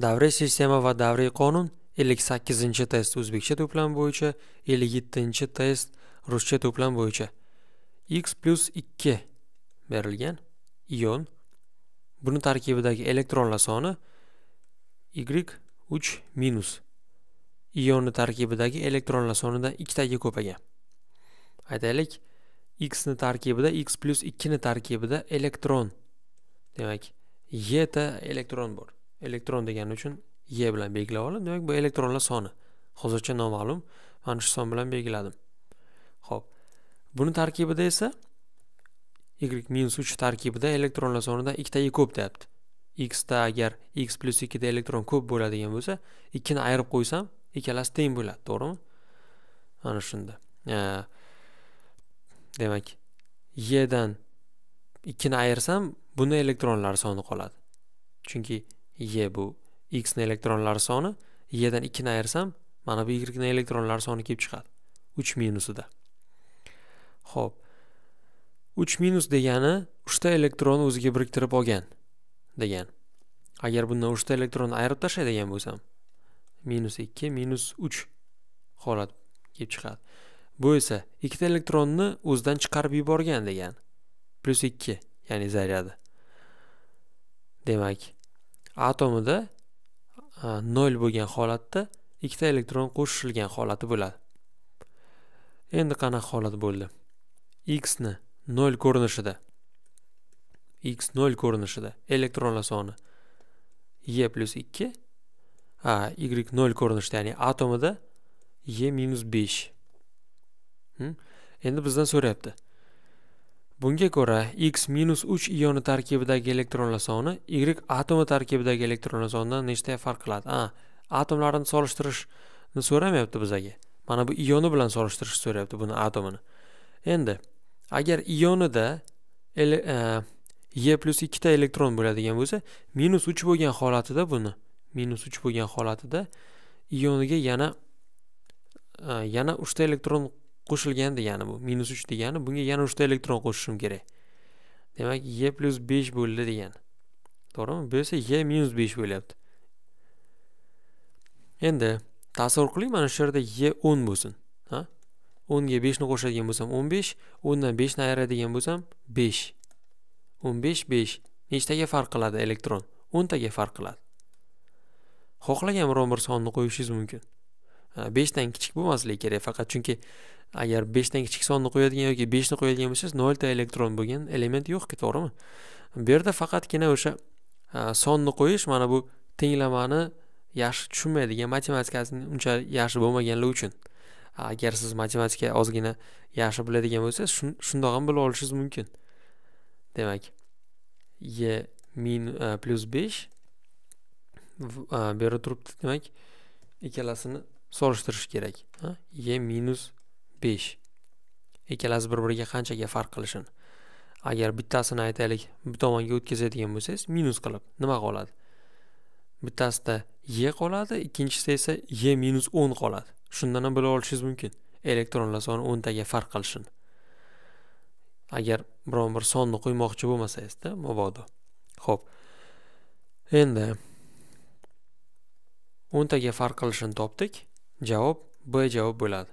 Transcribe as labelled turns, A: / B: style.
A: davriy sistema va davriy qonun 58 test o'zbekcha to'plam bo'yicha 57 test ruscha to'plam bo'yicha x plus 2 berilgan ion buni tarkibidagi elektronlar soni y 3 minus ionni tarkibidagi elektronlar sonidan ikkitaga ko'paygan aytaylik x ni tarkibida x plyus ikkini tarkibida elektron demak y ta elektron bor elektron degani uchun e bilan belgilab oldim demak bu elektronlar soni hozircha noma'lum mana shu son bilan belgiladim ho'p buni tarkibida esa y minus uch tarkibida elektronlar sonidan ikkitayi ko'p deyapti xda agar x plyus ikkida elektron ko'p bo'ladigan bo'lsa ikkini ayirib qo'ysam ikkalasi teng bo'ladi to'g'rimi ana shunda demak y dan ikkini ayirsam buni elektronlar soni qoladi chunki y bu x ni elektronlar soni y dan 2 ni ayirsam mana bu y ni elektronlar soni kelib chiqadi 3 minusida xo'p 3 minus degani 3 ta elektronni o'ziga biriktirib olgan degan agar bundan 3 ta elektronni ayirib tashlaydigan bo'lsam minus 2 minus 3 holat kelib chiqadi bu esa 2 ta elektronni o'zidan chiqarib yuborgan degan plus 2 ya'ni zaryadi demak atomida nol bo'lgan holatda ikkita elektron qo'shilgan holati bo'ladi endi qanaqa holat bo'ldi x ni nol ko'rinishida x nol ko'rinishida elektronlar soni e plyus ikki a y nol ko'rinishida ya'ni atomida e minus besh hm? endi bizdan so'rayapti bunga ko'ra x minus 3 ioni tarkibidagi elektronlar soni y atomi tarkibidagi elektronlar sonidan nechta farq qiladi a atomlarni solishtirishni so'ramayapti bizaga mana bu ioni bilan solishtirishni so'rayapti buni atomini endi agar ionida e, plus 2 ta elektron bo'ladigan bo'lsa minus 3 bo'lgan holatida buni minus 3 bo'lgan holatida ioniga yana e, yana 3 ta elektron qo'shilgan degani bu minus uch degani bunga yana uchta elektron qo'shishim kerak demak ye plyus besh bo'ldi degani to'g'rimi bu esa e minus besh bo'lyapti endi tasavvur qiling mana shu yerda e o'n bo'lsin ha o'nga beshni qo'shadigan bo'lsam o'n besh o'ndan beshni ayiradigan bo'lsam besh o'n besh besh nechtaga farq qiladi elektron o'ntaga farq qiladi xohlagan biron bir sonni qo'yishingiz mumkin beshdan kichik bo'lmasligi kerak faqat chunki agar beshdan kichik sonni qo'yadigan yoki beshni qo'yadigan bo'lsangiz nolta elektron bo'lgan element yo'q to'g'rimi bu yerda faqatgina o'sha sonni qo'yish mana bu tenglamani yaxshi tushunmaydigan matematikasini uncha yaxshi bo'lmaganlar uchun agar siz matematika ozgina yaxshi biladigan bo'lsangiz shundoq ham bilib olishingiz mumkin demak e min plyus besh e, bu yerda turibdi demak ikkalasini solishtirish kerak e minus besh ikkalasi bir biriga qanchaga farq qilishini agar bittasini aytaylik bu tomonga o'tkazadigan bo'lsangiz minus qilib nima qoladi bittasida e qoladi ikkinchisida esa e minus o'n qoladi shundan ham bilib olishingiz mumkin elektronlar soni o'ntaga farq qilishini agar biron bir sonni qo'ymoqchi bo'lmasangizda mabodo ho'p endi o'ntaga farq qilishini topdik javob b javob bo'ladi